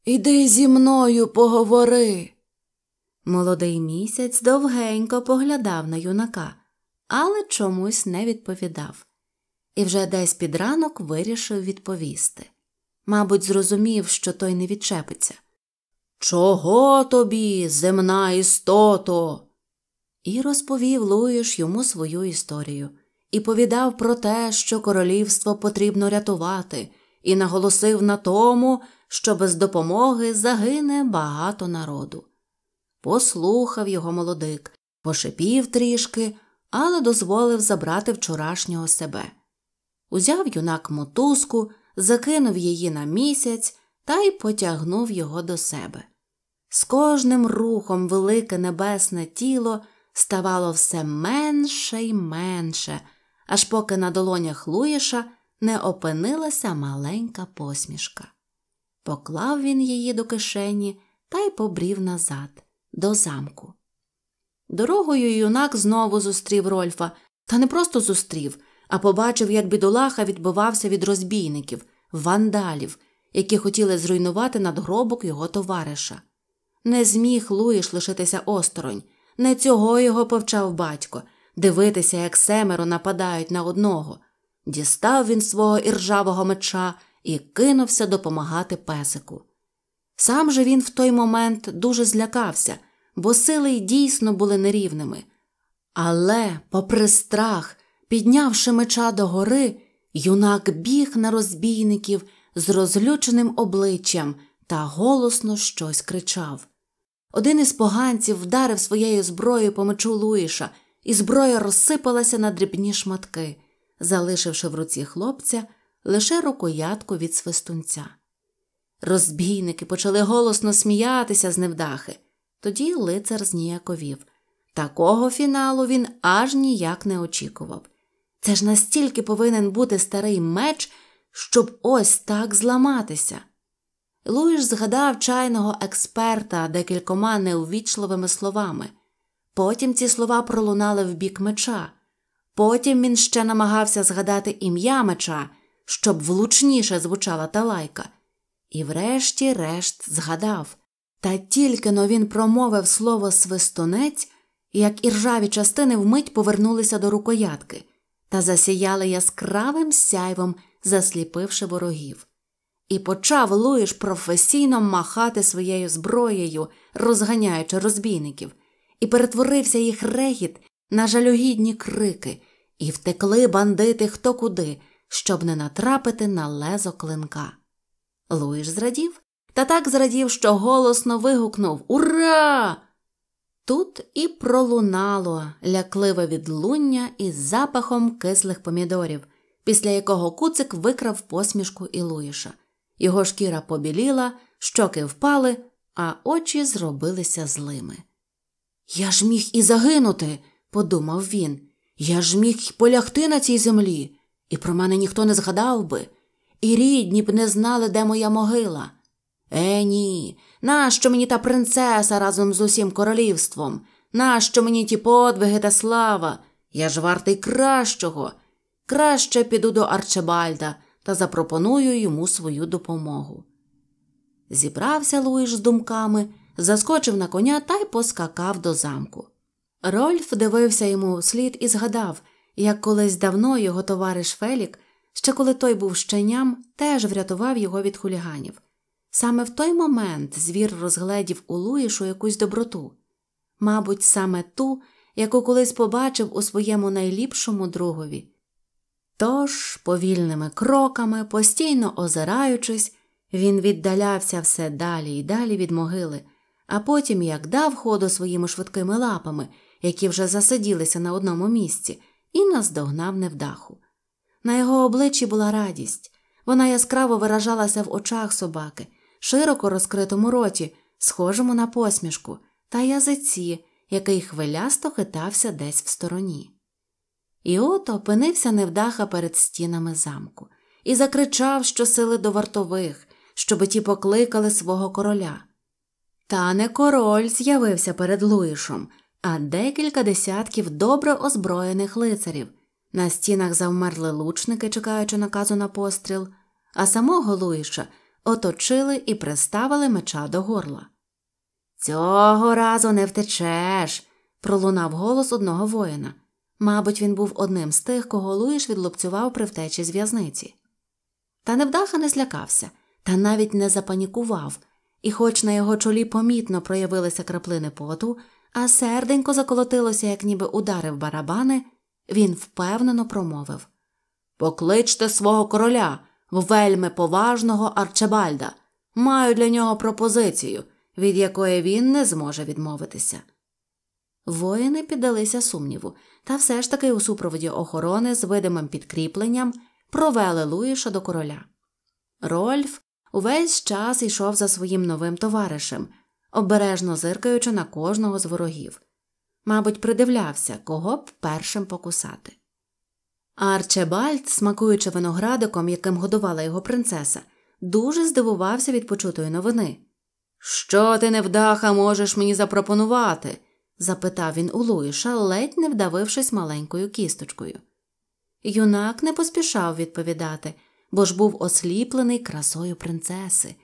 іди зі мною поговори. Молодий місяць довгенько поглядав на юнака, але чомусь не відповідав, і вже десь під ранок вирішив відповісти. Мабуть, зрозумів, що той не відчепиться. Чого тобі, земна істото? І розповів Луїш йому свою історію і повідав про те, що королівство потрібно рятувати і наголосив на тому, що без допомоги загине багато народу. Послухав його молодик, пошипів трішки, але дозволив забрати вчорашнього себе. Узяв юнак мотузку, закинув її на місяць та й потягнув його до себе. З кожним рухом велике небесне тіло ставало все менше й менше, аж поки на долонях Луїша не опинилася маленька посмішка. Поклав він її до кишені та й побрів назад, до замку. Дорогою юнак знову зустрів Рольфа, та не просто зустрів, а побачив, як бідолаха відбувався від розбійників, вандалів, які хотіли зруйнувати надгробок його товариша. Не зміг Луїш лишитися осторонь, не цього його повчав батько, дивитися, як семеро нападають на одного. Дістав він свого іржавого меча і кинувся допомагати песику. Сам же він в той момент дуже злякався, бо сили й дійсно були нерівними. Але, попри страх, піднявши меча догори, юнак біг на розбійників з розлюченим обличчям та голосно щось кричав. Один із поганців вдарив своєю зброєю по мечу Луїша, і зброя розсипалася на дрібні шматки залишивши в руці хлопця лише рукоятку від свистунця. Розбійники почали голосно сміятися з невдахи, тоді лицар зніяковів. Такого фіналу він аж ніяк не очікував. Це ж настільки повинен бути старий меч, щоб ось так зламатися. Луїш згадав чайного експерта декількома неувічливими словами. Потім ці слова пролунали в бік меча. Потім він ще намагався згадати ім'я меча, щоб влучніше звучала та лайка, і врешті-решт згадав. Та тільки но він промовив слово свистонець, як іржаві частини вмить повернулися до рукоятки та засіяли яскравим сяйвом, засліпивши ворогів. І почав Луїш професійно махати своєю зброєю, розганяючи розбійників, і перетворився їх регіт на жалюгідні крики, і втекли бандити хто куди, щоб не натрапити на лезо клинка. Луїш зрадів та так зрадів, що голосно вигукнув Ура! Тут і пролунало лякливе відлуння із запахом кислих помідорів, після якого куцик викрав посмішку Ілуїша. Його шкіра побіліла, щоки впали, а очі зробилися злими. Я ж міг і загинути, подумав він. Я ж міг полягти на цій землі, і про мене ніхто не згадав би, і рідні б не знали, де моя могила. Е, ні, нащо мені та принцеса разом з усім королівством? Нащо мені ті подвиги та слава? Я ж вартий кращого. Краще піду до Арчебальда та запропоную йому свою допомогу. Зібрався Луїш з думками, заскочив на коня та й поскакав до замку. Рольф дивився йому вслід і згадав, як колись давно його товариш Фелік, ще коли той був щеням, теж врятував його від хуліганів. Саме в той момент звір розгледів у Луїшу якусь доброту, мабуть, саме ту, яку колись побачив у своєму найліпшому другові. Тож, повільними кроками, постійно озираючись, він віддалявся все далі і далі від могили, а потім як дав ходу своїми швидкими лапами які вже засиділися на одному місці, і наздогнав невдаху. На його обличчі була радість. Вона яскраво виражалася в очах собаки, широко розкритому роті, схожому на посмішку, та язиці, який хвилясто хитався десь в стороні. І от опинився невдаха перед стінами замку і закричав, що сили до вартових, щоби ті покликали свого короля. Та не король з'явився перед Луїшом, а декілька десятків добре озброєних лицарів. На стінах завмерли лучники, чекаючи наказу на постріл, а самого Луїша оточили і приставили меча до горла. Цього разу не втечеш. пролунав голос одного воїна. Мабуть, він був одним з тих, кого Луїш відлупцював при втечі з в'язниці. Та невдаха не злякався, та навіть не запанікував, і, хоч на його чолі помітно проявилися краплини поту, а серденько заколотилося, як ніби ударив барабани, він впевнено промовив Покличте свого короля, вельми поважного Арчебальда. Маю для нього пропозицію, від якої він не зможе відмовитися. Воїни піддалися сумніву, та все ж таки у супроводі охорони з видимим підкріпленням провели Луїша до короля. Рольф увесь час йшов за своїм новим товаришем, обережно зиркаючи на кожного з ворогів. Мабуть, придивлявся, кого б першим покусати. Арчебальд, смакуючи виноградиком, яким годувала його принцеса, дуже здивувався від почутої новини. Що ти, невдаха, можеш мені запропонувати? запитав він у Луїша, ледь не вдавившись маленькою кісточкою. Юнак не поспішав відповідати, бо ж був осліплений красою принцеси.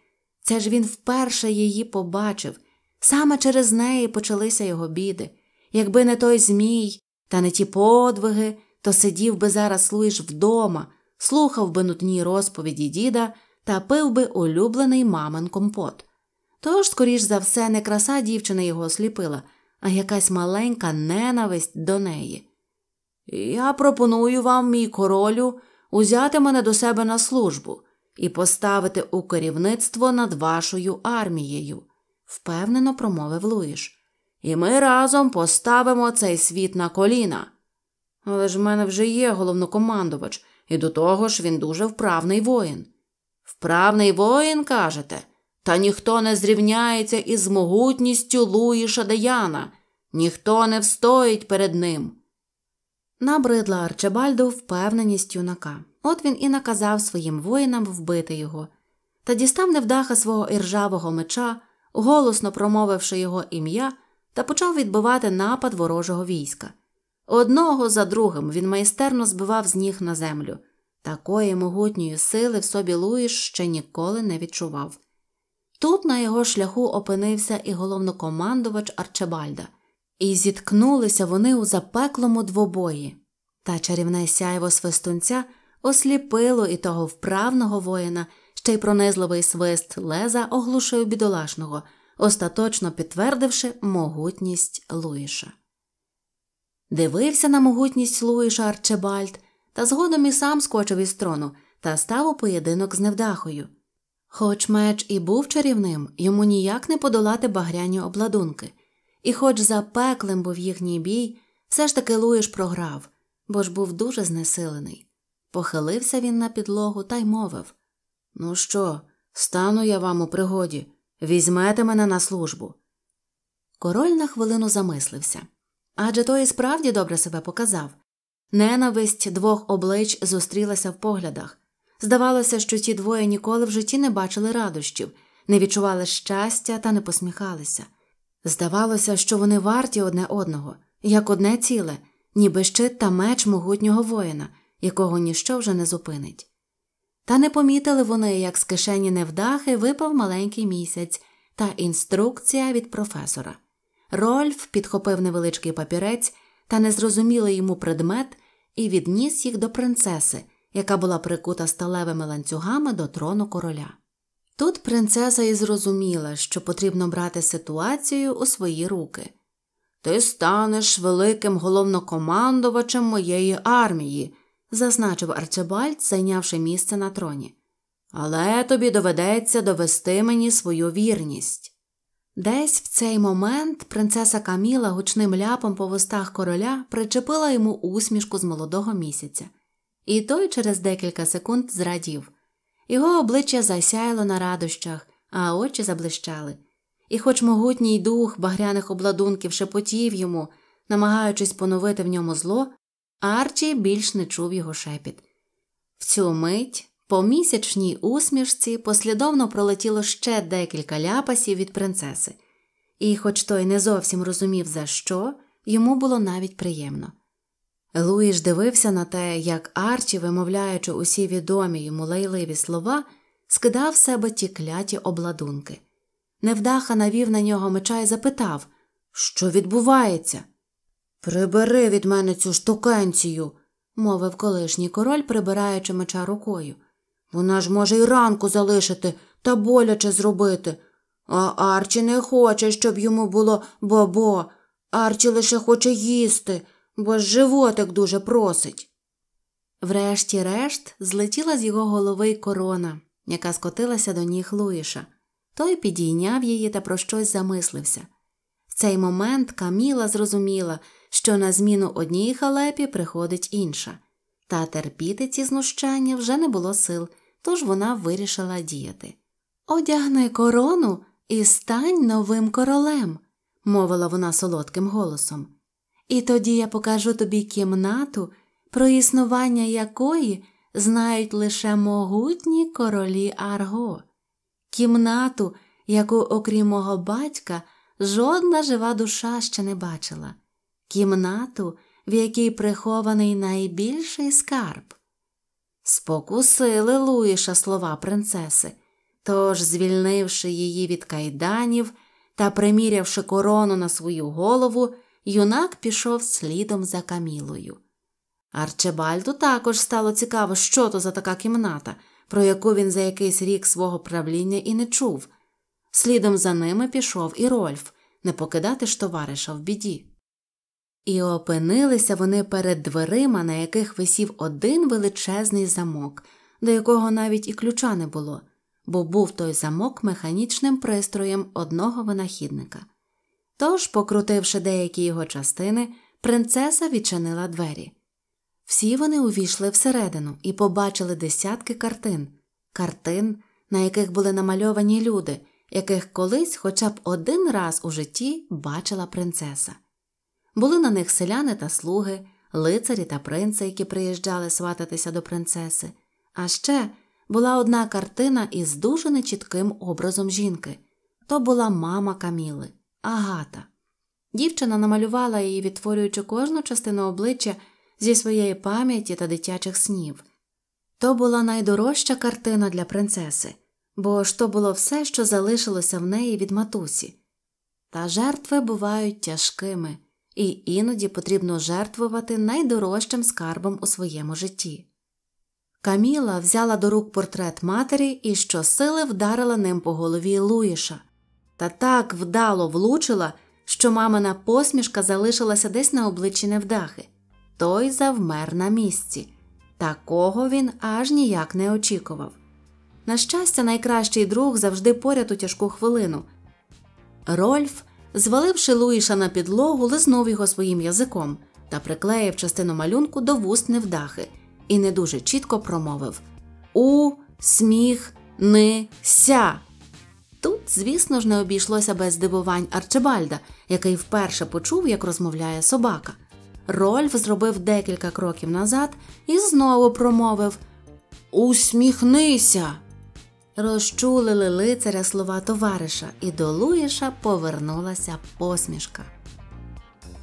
Це ж він вперше її побачив, саме через неї почалися його біди. Якби не той Змій, та не ті подвиги, то сидів би зараз Луїш вдома, слухав би нутні розповіді діда та пив би улюблений мамин компот. Тож, скоріш за все, не краса дівчини його осліпила, а якась маленька ненависть до неї. Я пропоную вам, мій королю, узяти мене до себе на службу і поставити у керівництво над вашою армією, впевнено промовив Луїш. І ми разом поставимо цей світ на коліна. Але ж в мене вже є головнокомандувач, і до того ж він дуже вправний воїн. Вправний воїн, кажете, та ніхто не зрівняється із могутністю Луїша Деяна, ніхто не встоїть перед ним. Набридла Арчебальду впевненість юнака. От він і наказав своїм воїнам вбити його, та дістав невдаха свого іржавого меча, голосно промовивши його ім'я, та почав відбивати напад ворожого війська. Одного за другим він майстерно збивав з ніг на землю. Такої могутньої сили в собі Луїш ще ніколи не відчував. Тут на його шляху опинився і головнокомандувач Арчебальда, і зіткнулися вони у запеклому двобої, та чарівне сяйво свистунця – осліпило і того вправного воїна, ще й пронизливий свист леза оглушив бідолашного, остаточно підтвердивши могутність Луїша. Дивився на могутність Луїша Арчебальд, та згодом і сам скочив із трону та став у поєдинок з невдахою. Хоч меч і був чарівним, йому ніяк не подолати багряні обладунки, і, хоч запеклим був їхній бій, все ж таки Луїш програв, бо ж був дуже знесилений. Похилився він на підлогу та й мовив Ну що, стану я вам у пригоді, візьмете мене на службу. Король на хвилину замислився адже той і справді добре себе показав. Ненависть двох облич зустрілася в поглядах. Здавалося, що ті двоє ніколи в житті не бачили радощів, не відчували щастя та не посміхалися. Здавалося, що вони варті одне одного, як одне ціле, ніби щит та меч могутнього воїна якого ніщо вже не зупинить. Та не помітили вони, як з кишені невдахи випав маленький місяць та інструкція від професора. Рольф підхопив невеличкий папірець та незрозумілий йому предмет і відніс їх до принцеси, яка була прикута сталевими ланцюгами до трону короля. Тут принцеса і зрозуміла, що потрібно брати ситуацію у свої руки. Ти станеш великим головнокомандувачем моєї армії, зазначив Арчибальд, зайнявши місце на троні. Але тобі доведеться довести мені свою вірність. Десь в цей момент принцеса Каміла гучним ляпом по вустах короля причепила йому усмішку з молодого місяця, і той через декілька секунд зрадів. Його обличчя засяяло на радощах, а очі заблищали. І, хоч могутній дух багряних обладунків шепотів йому, намагаючись поновити в ньому зло, Арчі більш не чув його шепіт. В цю мить по місячній усмішці послідовно пролетіло ще декілька ляпасів від принцеси, і, хоч той не зовсім розумів, за що, йому було навіть приємно. Луїш дивився на те, як Арчі, вимовляючи усі відомі йому лайливі слова, скидав в себе ті кляті обладунки. Невдаха навів на нього меча і запитав, що відбувається. Прибери від мене цю штукенцію, мовив колишній король, прибираючи меча рукою. Вона ж може й ранку залишити та боляче зробити. А Арчі не хоче, щоб йому було бобо. Арчі лише хоче їсти, бо животик дуже просить. Врешті-решт злетіла з його голови й корона, яка скотилася до ніг Луїша. Той підійняв її та про щось замислився. В цей момент Каміла зрозуміла, що на зміну одній халепі приходить інша, та терпіти ці знущання вже не було сил, тож вона вирішила діяти. Одягни корону і стань новим королем, мовила вона солодким голосом. І тоді я покажу тобі кімнату, про існування якої знають лише могутні королі Арго, кімнату, яку, окрім мого батька, жодна жива душа ще не бачила кімнату, в якій прихований найбільший скарб. Спокусили Луїша слова принцеси, тож, звільнивши її від кайданів та примірявши корону на свою голову, юнак пішов слідом за камілою. Арчебальду також стало цікаво, що то за така кімната, про яку він за якийсь рік свого правління і не чув. Слідом за ними пішов і Рольф не покидати ж товариша в біді. І опинилися вони перед дверима, на яких висів один величезний замок, до якого навіть і ключа не було, бо був той замок механічним пристроєм одного винахідника. Тож, покрутивши деякі його частини, принцеса відчинила двері. Всі вони увійшли всередину і побачили десятки картин, картин, на яких були намальовані люди, яких колись хоча б один раз у житті бачила принцеса. Були на них селяни та слуги, лицарі та принци, які приїжджали свататися до принцеси. А ще була одна картина із дуже нечітким образом жінки то була мама Каміли, Агата. Дівчина намалювала її, відтворюючи кожну частину обличчя зі своєї пам'яті та дитячих снів. То була найдорожча картина для принцеси, бо ж то було все, що залишилося в неї від матусі. Та жертви бувають тяжкими і іноді потрібно жертвувати найдорожчим скарбом у своєму житті. Каміла взяла до рук портрет матері і щосили вдарила ним по голові Луїша, та так вдало влучила, що мамина посмішка залишилася десь на обличчі невдахи. Той завмер на місці. Такого він аж ніяк не очікував. На щастя, найкращий друг завжди поряд у тяжку хвилину. Рольф – Зваливши Луїша на підлогу, лизнув його своїм язиком та приклеїв частину малюнку до вуст невдахи і не дуже чітко промовив У сміх ни Тут, звісно ж, не обійшлося без здивувань Арчибальда, який вперше почув, як розмовляє собака. Рольф зробив декілька кроків назад і знову промовив Усміхнися. Розчулили лицаря слова товариша, і до Луїша повернулася посмішка.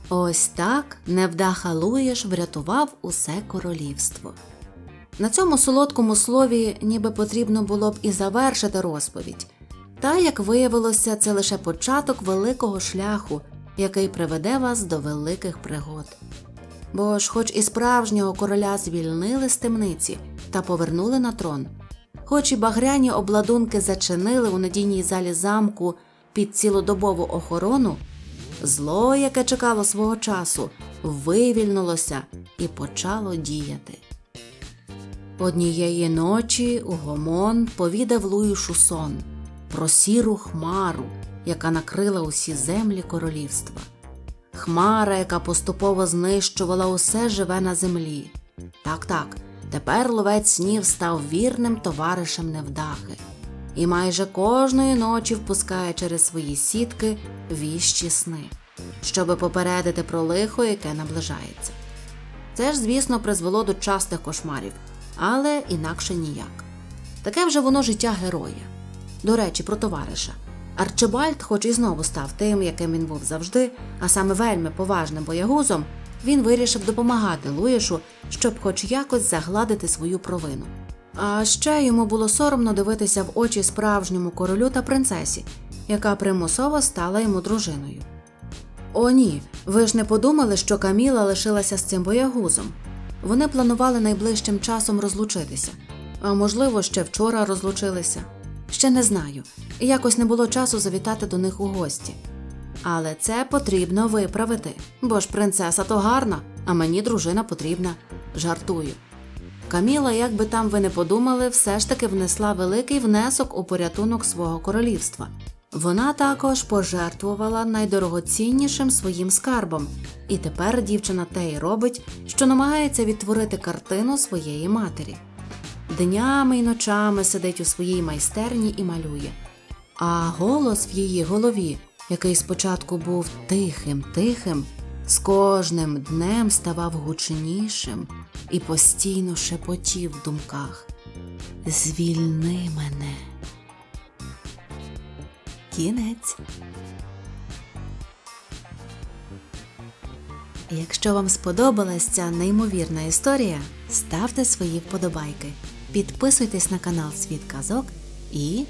Ось так невдаха Луїш врятував усе королівство. На цьому солодкому слові ніби потрібно було б і завершити розповідь. Та, як виявилося, це лише початок великого шляху, який приведе вас до великих пригод. Бо ж, хоч і справжнього короля звільнили з темниці та повернули на трон. Хоч і багряні обладунки зачинили у надійній залі замку під цілодобову охорону, зло, яке чекало свого часу, вивільнилося і почало діяти. Однієї ночі Гомон повідав Лую сон про сіру хмару, яка накрила усі землі королівства, хмара, яка поступово знищувала усе живе на землі. Так, так. Тепер ловець снів став вірним товаришем невдахи і майже кожної ночі впускає через свої сітки віщі сни, щоби попередити про лихо, яке наближається. Це ж, звісно, призвело до частих кошмарів, але інакше ніяк. Таке вже воно життя героя. До речі, про товариша. Арчибальд, хоч і знову став тим, яким він був завжди, а саме вельми поважним боягузом він вирішив допомагати Луїшу, щоб хоч якось загладити свою провину. А ще йому було соромно дивитися в очі справжньому королю та принцесі, яка примусово стала йому дружиною. О, ні, ви ж не подумали, що Каміла лишилася з цим боягузом. Вони планували найближчим часом розлучитися, а можливо, ще вчора розлучилися. Ще не знаю, якось не було часу завітати до них у гості. Але це потрібно виправити. Бо ж принцеса то гарна, а мені дружина потрібна. Жартую. Каміла, як би там ви не подумали, все ж таки внесла великий внесок у порятунок свого королівства. Вона також пожертвувала найдорогоціннішим своїм скарбом, і тепер дівчина те й робить, що намагається відтворити картину своєї матері. Днями й ночами сидить у своїй майстерні і малює, а голос в її голові який спочатку був тихим, тихим, з кожним днем ставав гучнішим і постійно шепотів в думках. Звільни мене. Кінець. Якщо вам сподобалася ця неймовірна історія, ставте свої вподобайки. Підписуйтесь на канал Світ Казок і.